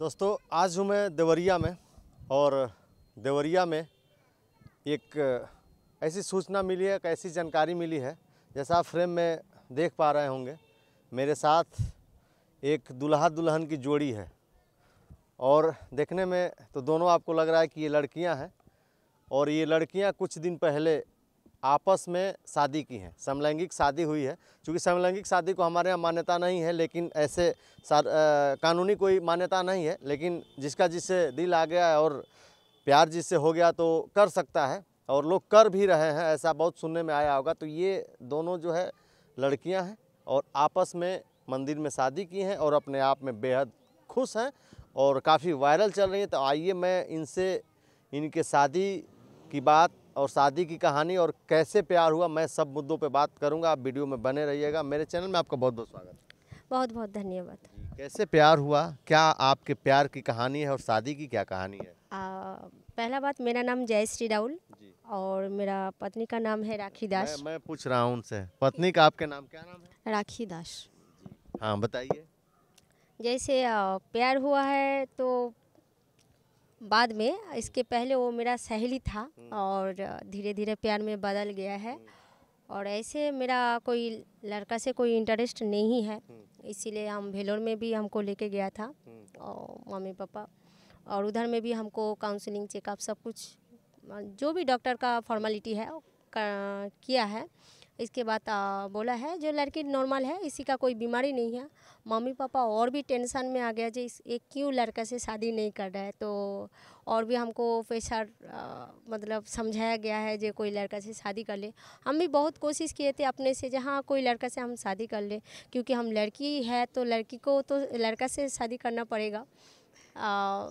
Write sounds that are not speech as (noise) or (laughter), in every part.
दोस्तों आज हूँ मैं देवरिया में और देवरिया में एक ऐसी सूचना मिली है एक ऐसी जानकारी मिली है जैसा आप फ्रेम में देख पा रहे होंगे मेरे साथ एक दुल्हा दुल्हन की जोड़ी है और देखने में तो दोनों आपको लग रहा है कि ये लड़कियां हैं और ये लड़कियां कुछ दिन पहले आपस में शादी की हैं समलैंगिक शादी हुई है क्योंकि समलैंगिक शादी को हमारे यहाँ मान्यता नहीं है लेकिन ऐसे आ, कानूनी कोई मान्यता नहीं है लेकिन जिसका जिससे दिल आ गया और प्यार जिससे हो गया तो कर सकता है और लोग कर भी रहे हैं ऐसा बहुत सुनने में आया होगा तो ये दोनों जो है लड़कियाँ हैं और आपस में मंदिर में शादी की हैं और अपने आप में बेहद खुश हैं और काफ़ी वायरल चल रही है तो आइए मैं इनसे इनके शादी की बात और शादी की कहानी और कैसे प्यार हुआ मैं सब मुद्दों पे बात करूंगा आप वीडियो में बने रहिएगा मेरे चैनल में आपका बहुत बहुत स्वागत है बहुत बहुत धन्यवाद कैसे प्यार हुआ क्या आपके प्यार की कहानी है और शादी की क्या कहानी है आ, पहला बात मेरा नाम जयश्री राहुल और मेरा पत्नी का नाम है राखी दास मैं, मैं पूछ रहा हूँ उनसे पत्नी का आपके नाम क्या नाम है राखी दास हाँ बताइए जैसे प्यार हुआ है तो बाद में इसके पहले वो मेरा सहेली था हम्म। और धीरे धीरे प्यार में बदल गया है हम्म। और ऐसे मेरा कोई लड़का से कोई इंटरेस्ट नहीं है हम्म। इसीलिए हम भेलोर में भी हमको लेके गया था और मम्मी पापा और उधर में भी हमको काउंसलिंग चेकअप सब कुछ जो भी डॉक्टर का फॉर्मेलिटी है किया है इसके बाद बोला है जो लड़की नॉर्मल है इसी का कोई बीमारी नहीं है मम्मी पापा और भी टेंशन में आ गया जी एक क्यों लड़का से शादी नहीं कर रहा है तो और भी हमको प्रेशर मतलब समझाया गया है जो कोई लड़का से शादी कर ले हम भी बहुत कोशिश किए थे अपने से जहाँ कोई लड़का से हम शादी कर ले क्योंकि हम लड़की है तो लड़की को तो लड़का से शादी करना पड़ेगा आ,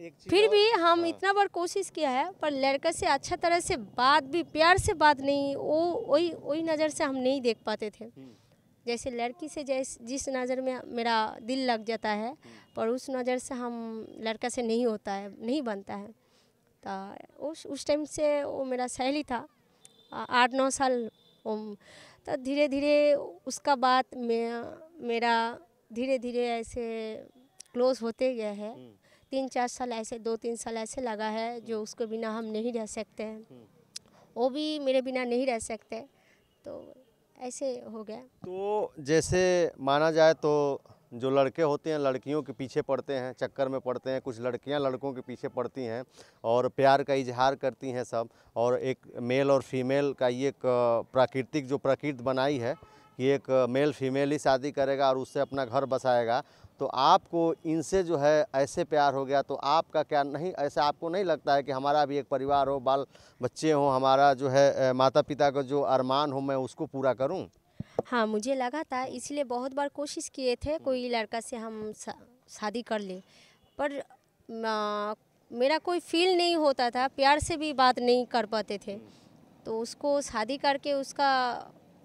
फिर भी हम हाँ। इतना बार कोशिश किया है पर लड़का से अच्छा तरह से बात भी प्यार से बात नहीं वो वही वही नज़र से हम नहीं देख पाते थे हम्म। जैसे लड़की से जैस जिस नज़र में मेरा दिल लग जाता है हम्म। पर उस नज़र से हम लड़का से नहीं होता है नहीं बनता है तो उस उस टाइम से वो मेरा सहेली था आठ नौ साल तो धीरे धीरे उसका बात मे, मेरा धीरे धीरे ऐसे क्लोज होते गया है हम्म। तीन चार साल ऐसे दो तीन साल ऐसे लगा है जो हम्म। उसके बिना हम नहीं रह सकते हैं हम्म। वो भी मेरे बिना नहीं रह सकते तो ऐसे हो गया तो जैसे माना जाए तो जो लड़के होते हैं लड़कियों के पीछे पड़ते हैं चक्कर में पड़ते हैं कुछ लड़कियां लड़कों के पीछे पड़ती हैं और प्यार का इजहार करती हैं सब और एक मेल और फीमेल का ये एक प्राकृतिक जो प्रकृति बनाई है कि एक मेल फीमेल ही शादी करेगा और उससे अपना घर बसाएगा तो आपको इनसे जो है ऐसे प्यार हो गया तो आपका क्या नहीं ऐसा आपको नहीं लगता है कि हमारा भी एक परिवार हो बाल बच्चे हों हमारा जो है माता पिता का जो अरमान हो मैं उसको पूरा करूं हाँ मुझे लगा था इसलिए बहुत बार कोशिश किए थे कोई लड़का से हम शादी कर ले पर आ, मेरा कोई फील नहीं होता था प्यार से भी बात नहीं कर पाते थे तो उसको शादी करके उसका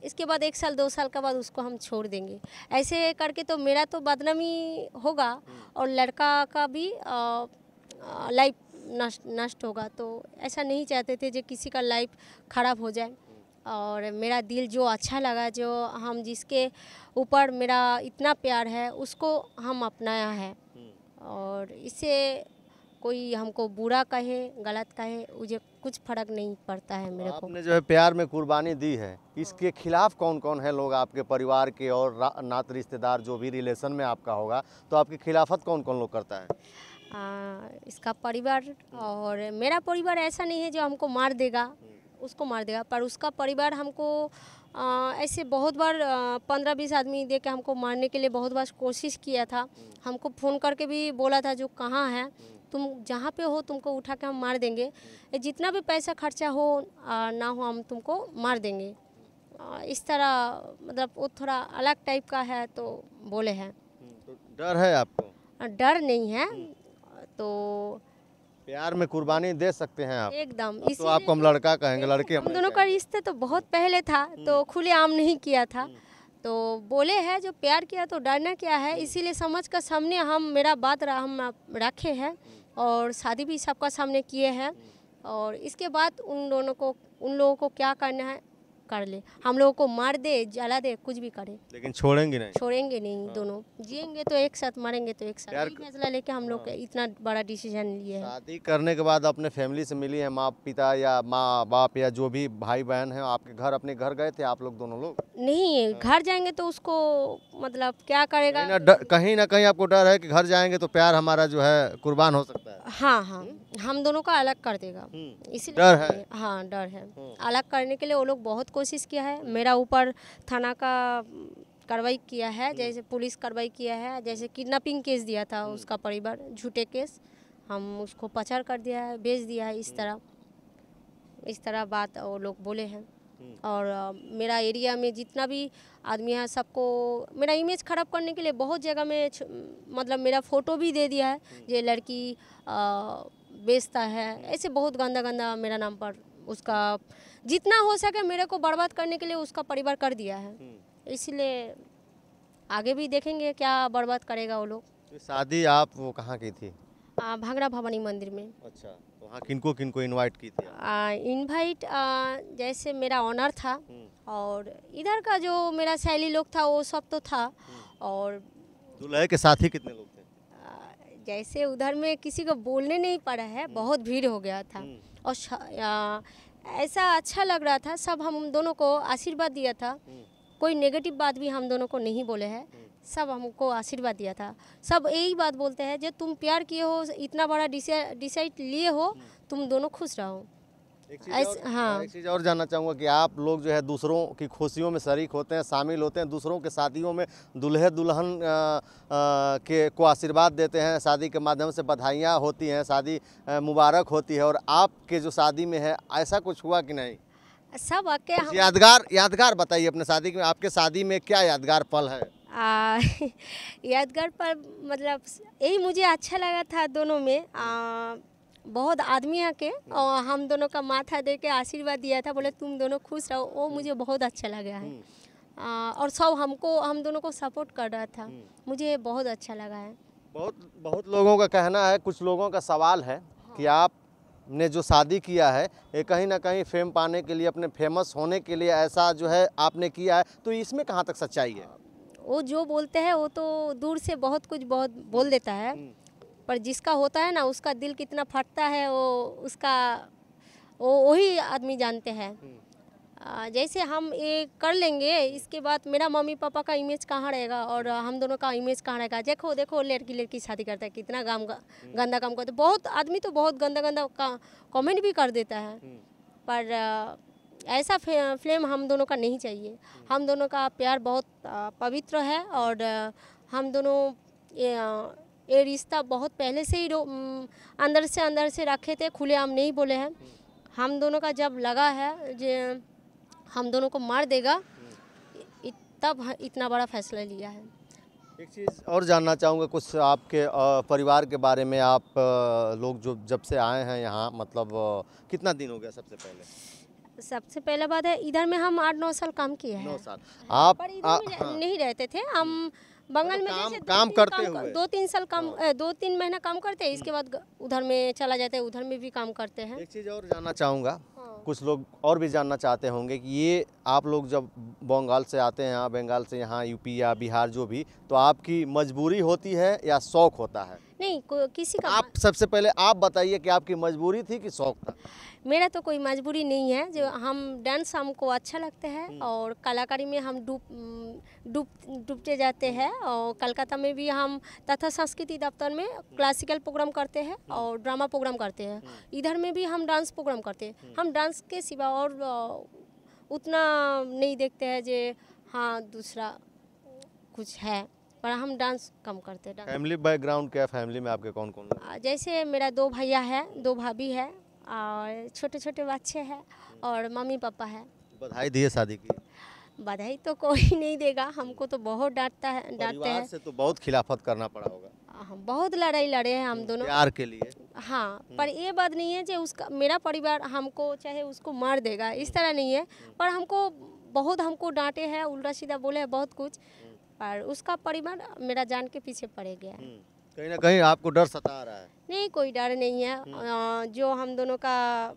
इसके बाद एक साल दो साल के बाद उसको हम छोड़ देंगे ऐसे करके तो मेरा तो बदनामी होगा और लड़का का भी लाइफ नष्ट नष्ट होगा तो ऐसा नहीं चाहते थे जो किसी का लाइफ ख़राब हो जाए और मेरा दिल जो अच्छा लगा जो हम जिसके ऊपर मेरा इतना प्यार है उसको हम अपनाया है हम्म। और इससे कोई हमको बुरा कहे गलत कहे मुझे कुछ फर्क नहीं पड़ता है मेरे को आपने जो है प्यार में कुर्बानी दी है इसके खिलाफ कौन कौन है लोग आपके परिवार के और नात रिश्तेदार जो भी रिलेशन में आपका होगा तो आपकी खिलाफत कौन कौन लोग करता है आ, इसका परिवार और मेरा परिवार ऐसा नहीं है जो हमको मार देगा उसको मार देगा पर उसका परिवार हमको आ, ऐसे बहुत बार पंद्रह बीस आदमी दे के हमको मारने के लिए बहुत बार कोशिश किया था हमको फ़ोन करके भी बोला था जो कहाँ है तुम जहाँ पे हो तुमको उठा के हम मार देंगे जितना भी पैसा खर्चा हो ना हो हम तुमको मार देंगे इस तरह मतलब वो थोड़ा अलग टाइप का है तो बोले हैं हम्म, तो डर है आपको डर नहीं है हम्म। तो प्यार में कुर्बानी दे सकते हैं आप एकदम तो आपको हम लड़का कहेंगे लड़के हम दोनों का रिश्ते तो बहुत पहले था हम्म। तो खुले आम नहीं किया था तो बोले है जो प्यार किया तो डरना क्या है इसीलिए समझ कर सामने हम मेरा बात हम रखे हैं और शादी भी सबका सामने किए हैं और इसके बाद उन दोनों को उन लोगों को क्या करना है कर ले हम लोगों को मार दे जला दे कुछ भी करे लेकिन छोड़ेंगे नहीं छोड़ेंगे नहीं हाँ। दोनों जिएंगे तो एक साथ मरेंगे तो एक साथ फैसला लेके हम लोग हाँ। इतना बड़ा डिसीजन लिए शादी करने के बाद अपने फैमिली से मिली है माँ पिता या माँ बाप या जो भी भाई बहन है आपके घर अपने घर गए थे आप लोग दोनों लोग नहीं हाँ। घर जाएंगे तो उसको मतलब क्या करेगा कहीं ना कहीं आपको डर है की घर जाएंगे तो प्यार हमारा जो है कुर्बान हो सकता है हाँ हाँ हम्म। हम दोनों का अलग कर देगा हम्म। इसीलिए डर है हाँ डर है हाँ। अलग करने के लिए वो लोग बहुत कोशिश किया है मेरा ऊपर थाना का कार्रवाई किया है जैसे पुलिस कार्रवाई किया है जैसे किडनैपिंग केस दिया था हम्म। उसका परिवार झूठे केस हम उसको पचार कर दिया है बेच दिया है इस हम्म। तरह इस तरह बात वो लोग बोले हैं हम्म। और मेरा एरिया में जितना भी आदमी है सबको मेरा इमेज ख़राब करने के लिए बहुत जगह में मतलब मेरा फ़ोटो भी दे दिया है ये लड़की बेचता है ऐसे बहुत गंदा गंदा मेरा नाम पर उसका जितना हो सके मेरे को बर्बाद करने के लिए उसका परिवार कर दिया है हम्म। इसलिए आगे भी देखेंगे क्या बर्बाद करेगा वो लोग शादी आप वो कहाँ की थी आ, भवानी मंदिर में अच्छा तो वहाँ किनको किनको इनवाइट की थी इनवाइट जैसे मेरा ऑनर था हम्म। और इधर का जो मेरा सहेली लोग था वो सब तो था हम्म। और दुल्हे के साथ ही कितने लोग थे जैसे उधर में किसी को बोलने नहीं पड़ा है हम्म। बहुत भीड़ हो गया था हम्म। और ऐसा अच्छा लग रहा था सब हम दोनों को आशीर्वाद दिया था हम्म। कोई नेगेटिव बात भी हम दोनों को नहीं बोले हैं सब हमको आशीर्वाद दिया था सब यही बात बोलते हैं जो तुम प्यार किए हो इतना बड़ा डिसाइड लिए हो तुम दोनों खुश रहो हाँ।, हाँ एक चीज़ और जानना चाहूँगा कि आप लोग जो है दूसरों की खुशियों में शरीक होते हैं शामिल होते हैं दूसरों के शादियों में दुल्हे दुल्हन के को आशीर्वाद देते हैं शादी के माध्यम से बधाइयाँ होती हैं शादी मुबारक होती है और आपके जो शादी में है ऐसा कुछ हुआ कि नहीं सब आके हम... यादगार यादगार बताइए अपने शादी में आपके शादी में क्या यादगार पल है आ, (laughs) यादगार पल मतलब यही मुझे अच्छा लगा था दोनों में आ, बहुत आदमी आके और हम दोनों का माथा दे के आशीर्वाद दिया था बोले तुम दोनों खुश रहो वो हम्म। मुझे बहुत अच्छा लगा है हम्म। आ, और सब हमको हम दोनों को सपोर्ट कर रहा था हम्म। मुझे बहुत अच्छा लगा है बहुत बहुत लोगों का कहना है कुछ लोगों का सवाल है हाँ। कि आप ने जो शादी किया है ये कहीं ना कहीं फेम पाने के लिए अपने फेमस होने के लिए ऐसा जो है आपने किया है तो इसमें कहाँ तक सच्चाई है वो जो बोलते हैं वो तो दूर से बहुत कुछ बहुत बोल देता है पर जिसका होता है ना उसका दिल कितना फटता है वो उसका वो वही आदमी जानते हैं हम्म। जैसे हम ये कर लेंगे इसके बाद मेरा मम्मी पापा का इमेज कहाँ रहेगा और हम्म। हम दोनों का इमेज कहाँ रहेगा देखो देखो लड़की लड़की शादी करता है कितना गम हम्म। गंदा काम करता है बहुत आदमी तो बहुत गंदा गंदा कमेंट भी कर देता है पर ऐसा फ्लेम हम दोनों का नहीं चाहिए हम दोनों का प्यार बहुत पवित्र है और हम दोनों ये रिश्ता बहुत पहले से ही अंदर से अंदर से रखे थे खुले हम नहीं बोले हैं हम दोनों का जब लगा है जे हम दोनों को मार देगा तब इतना बड़ा फैसला लिया है एक चीज़ और जानना चाहूँगा कुछ आपके परिवार के बारे में आप लोग जो जब से आए हैं यहाँ मतलब कितना दिन हो गया सबसे पहले सबसे पहले बात है इधर में हम आठ नौ साल काम किए हैं नौ साल आप पर आ, हाँ। नहीं रहते थे हम हम्म। बंगाल मतलब में काम, काम करते काम, हुए दो तीन साल काम हाँ। दो तीन महीना काम करते हैं इसके बाद उधर में चला जाता है उधर में भी काम करते हैं एक चीज़ और जानना चाहूँगा हाँ। कुछ लोग और भी जानना चाहते होंगे कि ये आप लोग जब बंगाल से आते हैं यहाँ बंगाल से यहाँ यूपी या बिहार जो भी तो आपकी मजबूरी होती है या शौक होता है नहीं किसी का आप सबसे पहले आप बताइए कि आपकी मजबूरी थी कि शौक था मेरा तो कोई मजबूरी नहीं है जो हम डांस हमको अच्छा लगता है हम्म। और कलाकारी में हम डूब हम्म, डूब डूबते जाते हैं और कलकत्ता में भी हम तथा संस्कृति दफ्तर में हम्म। क्लासिकल प्रोग्राम करते हैं और ड्रामा प्रोग्राम करते हैं इधर में भी हम डांस प्रोग्राम करते हैं हम डांस के सिवा और उतना नहीं देखते हैं जे हाँ दूसरा कुछ है पर हम डांस कम करते हैं फैमिली बैकग्राउंड क्या फैमिली में आपके कौन कौन जैसे मेरा दो भैया है दो भाभी है और छोटे छोटे बच्चे हैं और मम्मी पापा है बधाई दी है शादी की बधाई तो कोई (laughs) नहीं देगा हमको तो बहुत डांटता है डांटते हैं तो बहुत खिलाफत करना पड़ा होगा हम बहुत लड़ाई लड़े हैं हम दोनों प्यार के लिए हाँ हम्म। पर ये बात नहीं है जो उसका मेरा परिवार हमको चाहे उसको मार देगा इस हम्म। तरह नहीं है हम्म। पर हमको बहुत हमको डांटे हैं उल्टा सीधा बोले हैं बहुत कुछ पर उसका परिवार मेरा जान के पीछे पड़े गया कहीं ना कहीं आपको डर सता रहा है नहीं कोई डर नहीं है जो हम दोनों का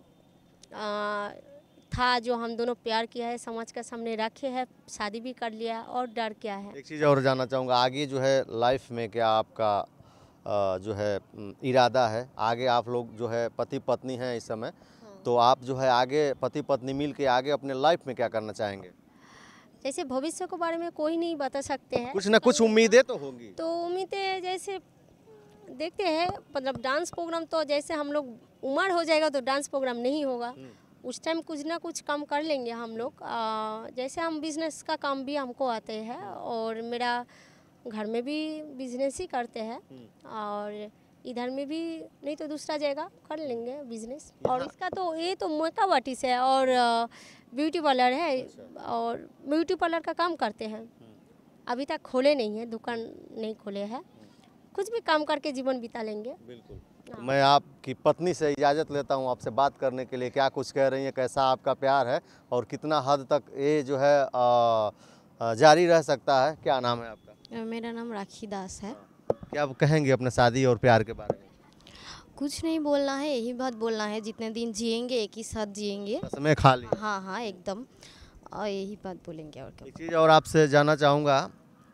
था जो हम दोनों प्यार किया है समाज का सामने रखे है शादी भी कर लिया और डर क्या है एक चीज़ और जानना चाहूँगा आगे जो है लाइफ में क्या आपका जो है इरादा है आगे आप लोग जो है पति पत्नी हैं इस समय हाँ। तो आप जो है आगे पति पत्नी मिल के आगे अपने लाइफ में क्या करना चाहेंगे जैसे भविष्य के बारे में कोई नहीं बता सकते हैं कुछ ना कुछ उम्मीदें तो होंगी तो उम्मीदें जैसे देखते हैं मतलब डांस प्रोग्राम तो जैसे हम लोग उम्र हो जाएगा तो डांस प्रोग्राम नहीं होगा हम्म। उस टाइम कुछ ना कुछ काम कर लेंगे हम लोग जैसे हम बिजनेस का काम भी हमको आते हैं और मेरा घर में भी बिजनेस ही करते हैं हम्म। और इधर में भी नहीं तो दूसरा जगह कर लेंगे बिजनेस और इसका तो ये तो मेकअप आर्टिस्ट है और ब्यूटी पार्लर है अच्छा। और ब्यूटी पार्लर का काम करते हैं हम्म। अभी तक खोले नहीं है दुकान नहीं खोले हैं हम्म। कुछ भी काम करके जीवन बिता लेंगे बिल्कुल हाँ। मैं आपकी पत्नी से इजाज़त लेता हूं आपसे बात करने के लिए क्या कुछ कह रही हैं कैसा आपका प्यार है और कितना हद तक ये जो है आ, जारी रह सकता है क्या नाम है आपका मेरा नाम राखी दास है क्या आप कहेंगे अपने शादी और प्यार के बारे में कुछ नहीं बोलना है यही बात बोलना है जितने दिन जिएंगे एक ही साथ जिएंगे समय खाली हाँ हाँ एकदम और यही बात बोलेंगे और क्या चीज़ और आपसे जानना चाहूँगा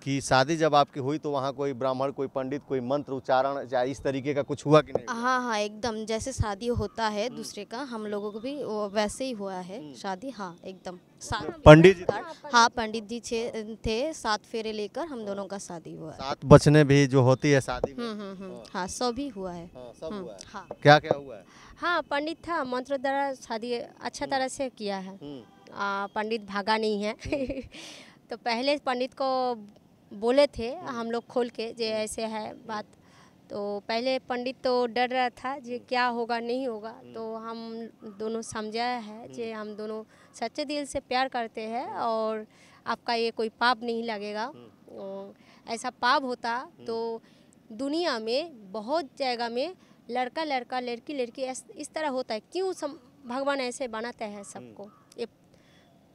कि शादी जब आपकी हुई तो वहाँ कोई ब्राह्मण कोई पंडित कोई मंत्र उच्चारण या इस तरीके का कुछ हुआ कि नहीं हाँ हाँ एकदम जैसे शादी होता है हम्म। दूसरे का हम लोगों को भी वैसे ही हुआ है हम्म। शादी हाँ एकदम तो पंडित जी हाँ पंडित जी छे थे सात फेरे लेकर हम दोनों का शादी हुआ सात बचने भी जो होती है शादी हम्म, हाँ सब ही हुआ है हाँ, हाँ। क्या क्या हुआ है हाँ पंडित था मंत्र द्वारा शादी अच्छा तरह से किया है पंडित भागा नहीं है (laughs) तो पहले पंडित को बोले थे हाँ। हम लोग खोल के जे हाँ। ऐसे है हाँ। बात तो पहले पंडित तो डर रहा था जे क्या होगा नहीं होगा तो हम दोनों समझाया है जे हम दोनों सच्चे दिल से प्यार करते हैं और आपका ये कोई पाप नहीं लगेगा ऐसा पाप होता तो दुनिया में बहुत जगह में लड़का लड़का लड़की लड़की इस तरह होता है क्यों सम भगवान ऐसे बनाते हैं सबको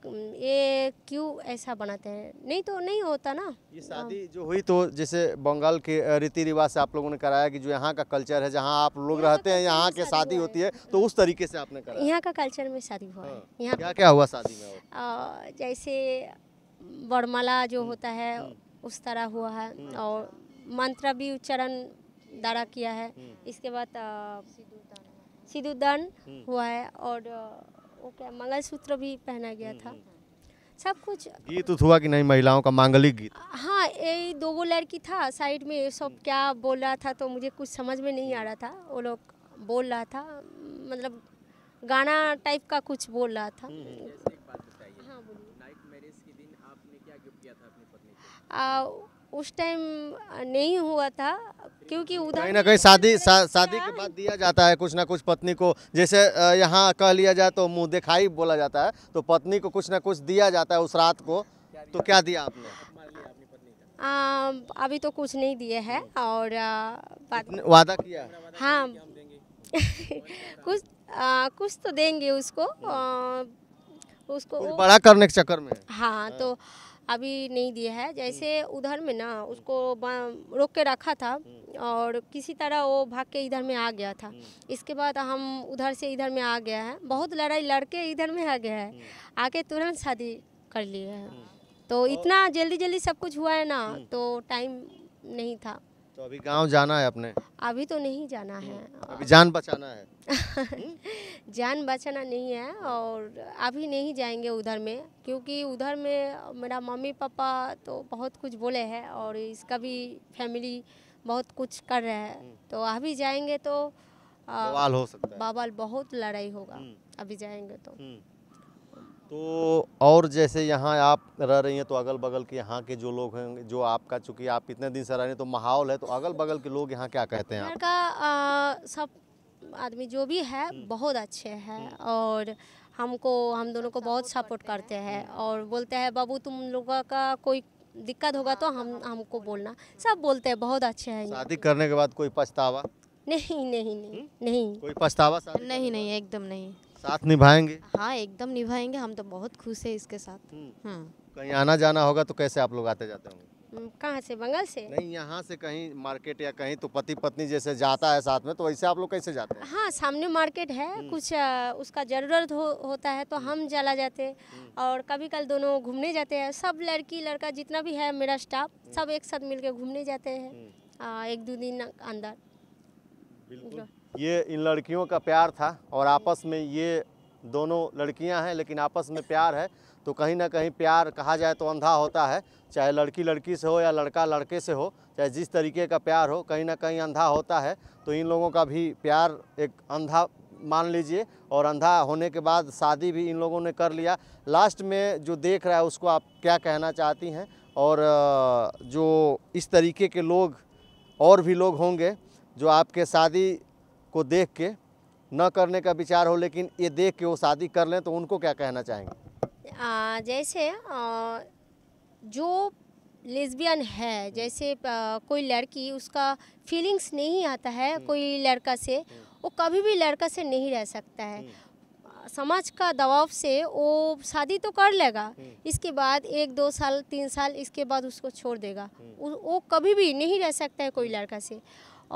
ये क्यों ऐसा बनाते हैं नहीं तो नहीं होता ना ये शादी हाँ। जो हुई तो जैसे बंगाल के रीति रिवाज से आप लोगों ने कराया कि जो यहाँ का कल्चर है जहाँ आप लोग रहते हैं यहाँ के शादी होती है तो उस तरीके से आपने कराया यहाँ का कल्चर में शादी हुआ है हाँ। यहाँ क्या क्या हुआ शादी में जैसे वर्माला जो हम्म। होता है हम्म। उस तरह हुआ है हम्म। और मंत्र भी उच्चारण द्वारा किया है इसके बाद सिद्धू हुआ है और ओके मंगलसूत्र भी पहना गया हम्म, था हम्म। सब कुछ गीत तो हुआ कि नहीं महिलाओं का मांगलिक गीत हाँ ये दो वो लड़की था साइड में सब हम्म। क्या बोल रहा था तो मुझे कुछ समझ में नहीं आ रहा था वो लोग बोल रहा था मतलब गाना टाइप का कुछ बोल रहा था हाँ, उस टाइम नहीं हुआ था क्योंकि उधर कहीं ना कहीं शादी शादी के बाद दिया जाता है कुछ ना कुछ पत्नी को जैसे यहाँ कह लिया जाए तो मुँह दिखाई बोला जाता है तो पत्नी को कुछ ना कुछ दिया जाता है उस रात को तो क्या दिया आपने आ, अभी तो कुछ नहीं दिए है और वादा किया हाँ (laughs) कुछ आ, कुछ तो देंगे उसको आ, उसको बड़ा करने के चक्कर में हाँ तो हाँ। अभी नहीं दिया है जैसे हम्म। उधर में ना हम्म। उसको रोक के रखा था हम्म। और किसी तरह वो भाग के इधर में आ गया था इसके बाद हम उधर से इधर में आ गया है बहुत लड़ाई लड़के इधर में आ गया है आके तुरंत शादी कर लिए हैं तो, तो इतना जल्दी जल्दी सब कुछ हुआ है ना तो टाइम नहीं था तो अभी गांव जाना है अपने अभी तो नहीं जाना है हम्म, अभी जान बचाना है (laughs) जान बचाना नहीं है और अभी नहीं जाएंगे उधर में क्योंकि उधर में मेरा मम्मी पापा तो बहुत कुछ बोले हैं और इसका भी फैमिली बहुत कुछ कर रहे हैं हम्म। तो अभी जाएंगे तो बवाल हो सकता है बवाल बहुत लड़ाई होगा हम्म। अभी जाएंगे तो तो और जैसे यहाँ आप रह रही हैं तो अगल बगल के यहाँ के जो लोग हैं जो आपका चूँकि आप इतने दिन से रह रहे हैं तो माहौल है तो अगल बगल के लोग यहाँ क्या कहते हैं आपका सब आदमी जो भी है हम्म। बहुत अच्छे हैं हम्म। और हमको हम दोनों को बहुत सपोर्ट करते हैं और बोलते हैं बाबू तुम लोगों का कोई दिक्कत होगा तो हम हमको बोलना सब बोलते हैं बहुत अच्छे हैं शादी करने के बाद कोई पछतावा नहीं नहीं नहीं हम्म। नहीं कोई पछतावा नहीं नहीं एकदम नहीं साथ निभाएंगे हाँ एकदम निभाएंगे हम तो बहुत खुश है इसके साथ हम्म। हाँ कहीं आना जाना होगा तो कैसे आप लोग आते जाते होंगे हम्म, कहाँ से बंगाल से नहीं यहाँ से कहीं मार्केट या कहीं तो पति पत्नी जैसे जाता है साथ में तो वैसे आप लोग कैसे जाते हैं हाँ सामने मार्केट है हम्म। कुछ आ, उसका ज़रूरत हो, होता है तो हम चला जाते और कभी कल दोनों घूमने जाते हैं सब लड़की लड़का जितना भी है मेरा स्टाफ सब एक साथ मिलकर घूमने जाते हैं एक दो दिन अंदर ये इन लड़कियों का प्यार था और आपस में ये दोनों लड़कियां हैं लेकिन आपस में प्यार है तो कहीं ना कहीं प्यार कहा जाए तो अंधा होता है चाहे लड़की लड़की से हो या लड़का लड़के से हो चाहे जिस तरीके का प्यार हो कहीं ना कहीं अंधा होता है तो इन लोगों का भी प्यार एक अंधा मान लीजिए और अंधा होने के बाद शादी भी इन लोगों ने कर लिया लास्ट में जो देख रहा है उसको आप क्या कहना चाहती हैं और जो इस तरीके के लोग और भी लोग होंगे जो आपके शादी को देख के न करने का विचार हो लेकिन ये देख के वो शादी कर लें तो उनको क्या कहना चाहेंगे आ, जैसे आ, जो लेस्बियन है जैसे आ, कोई लड़की उसका फीलिंग्स नहीं आता है हम्म। कोई लड़का से वो कभी भी लड़का से नहीं रह सकता है हम्म। समाज का दबाव से वो शादी तो कर लेगा हम्म। इसके बाद एक दो साल तीन साल इसके बाद उसको छोड़ देगा वो कभी भी नहीं रह सकता है कोई लड़का से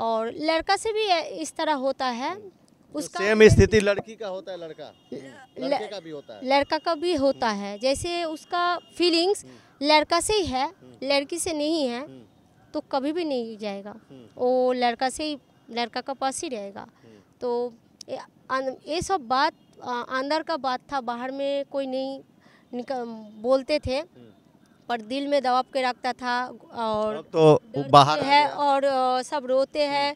और लड़का से भी इस तरह होता है तो उसका सेम स्थिति लड़की का होता है लड़का लड़के का भी होता है लड़का का भी होता हम्म। है जैसे उसका फीलिंग्स हम्म। लड़का से ही है हम्म। लड़की से नहीं है तो कभी भी नहीं जाएगा वो लड़का से ही लड़का का पास ही रहेगा तो ये सब बात अंदर का बात था बाहर में कोई नहीं बोलते थे पर दिल में दबाव के रखता था और तो बाहर है और सब रोते हैं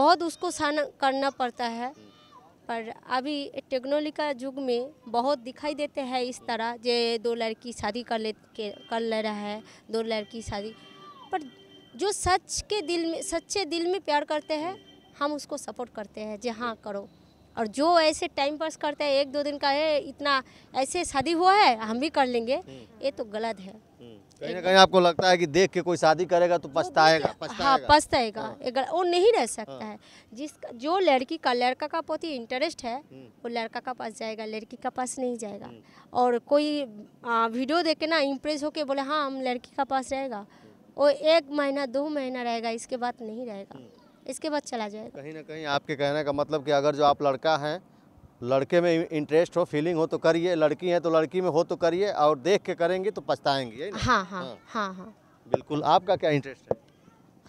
बहुत उसको सहन करना पड़ता है पर अभी टेक्नोलॉजी का युग में बहुत दिखाई देते हैं इस तरह जे दो लड़की शादी कर ले कर ले रहा है दो लड़की शादी पर जो सच के दिल में सच्चे दिल में प्यार करते हैं हम उसको सपोर्ट करते हैं जी हाँ करो और जो ऐसे टाइम पास करता है एक दो दिन का है इतना ऐसे शादी हुआ है हम भी कर लेंगे हम्म। ये तो गलत है हम्म। कहीं ना कहीं आपको लगता है कि देख के कोई शादी करेगा तो हाँ, पछताएगा हाँ पछताएगा हाँ। वो नहीं रह हाँ। सकता हाँ। है जिस जो लड़की का लड़का का प्रति इंटरेस्ट है हम्म। वो लड़का का पास जाएगा लड़की का पास नहीं जाएगा और कोई वीडियो देख के ना इम्प्रेस होके बोले हाँ हम लड़की का पास रहेगा वो एक महीना दो महीना रहेगा इसके बाद नहीं रहेगा इसके बाद चला जाएगा कहीं ना कहीं आपके कहने का मतलब कि अगर जो आप लड़का हैं लड़के में इंटरेस्ट हो फीलिंग हो तो करिए लड़की है तो लड़की में हो तो करिए और देख के करेंगे तो पछताएंगे हाँ, हाँ हाँ हाँ हाँ बिल्कुल आपका क्या इंटरेस्ट है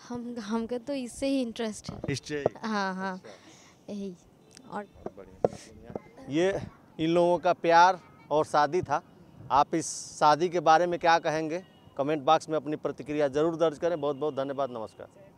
हम हमका तो इससे ही इंटरेस्ट है हाँ हाँ अच्छा। यही और ये इन लोगों का प्यार और शादी था आप इस शादी के बारे में क्या कहेंगे कमेंट बॉक्स में अपनी प्रतिक्रिया जरूर दर्ज करें बहुत बहुत धन्यवाद नमस्कार